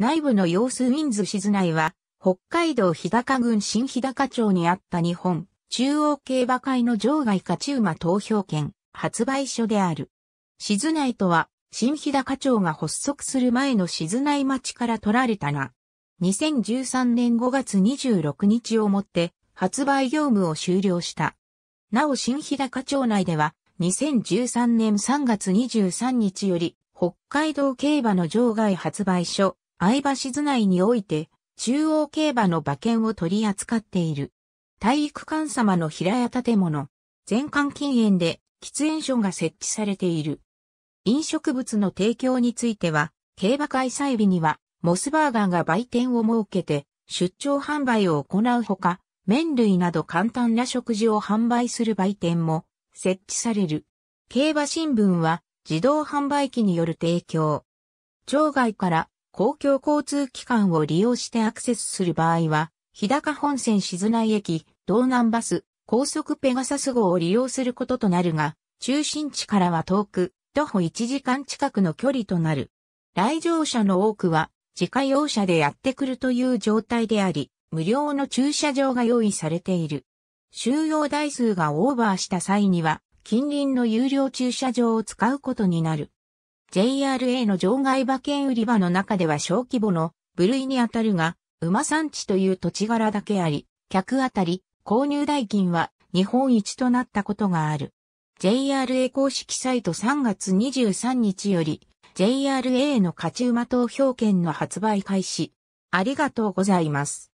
内部の様子ウィンズ静内は、北海道日高郡新日高町にあった日本中央競馬会の場外勝ち馬投票券発売所である。静内とは、新日高町が発足する前の静内町から取られたが、2013年5月26日をもって発売業務を終了した。なお新日高町内では、2013年3月23日より、北海道競馬の場外発売所、相場図内において、中央競馬の馬券を取り扱っている。体育館様の平屋建物、全館禁煙で喫煙所が設置されている。飲食物の提供については、競馬開催日には、モスバーガーが売店を設けて、出張販売を行うほか、麺類など簡単な食事を販売する売店も設置される。競馬新聞は自動販売機による提供。町外から公共交通機関を利用してアクセスする場合は、日高本線静内駅、道南バス、高速ペガサス号を利用することとなるが、中心地からは遠く、徒歩1時間近くの距離となる。来場者の多くは、自家用車でやってくるという状態であり、無料の駐車場が用意されている。収容台数がオーバーした際には、近隣の有料駐車場を使うことになる。JRA の場外馬券売り場の中では小規模の部類にあたるが、馬産地という土地柄だけあり、客あたり購入代金は日本一となったことがある。JRA 公式サイト3月23日より JRA の勝ち馬投票券の発売開始。ありがとうございます。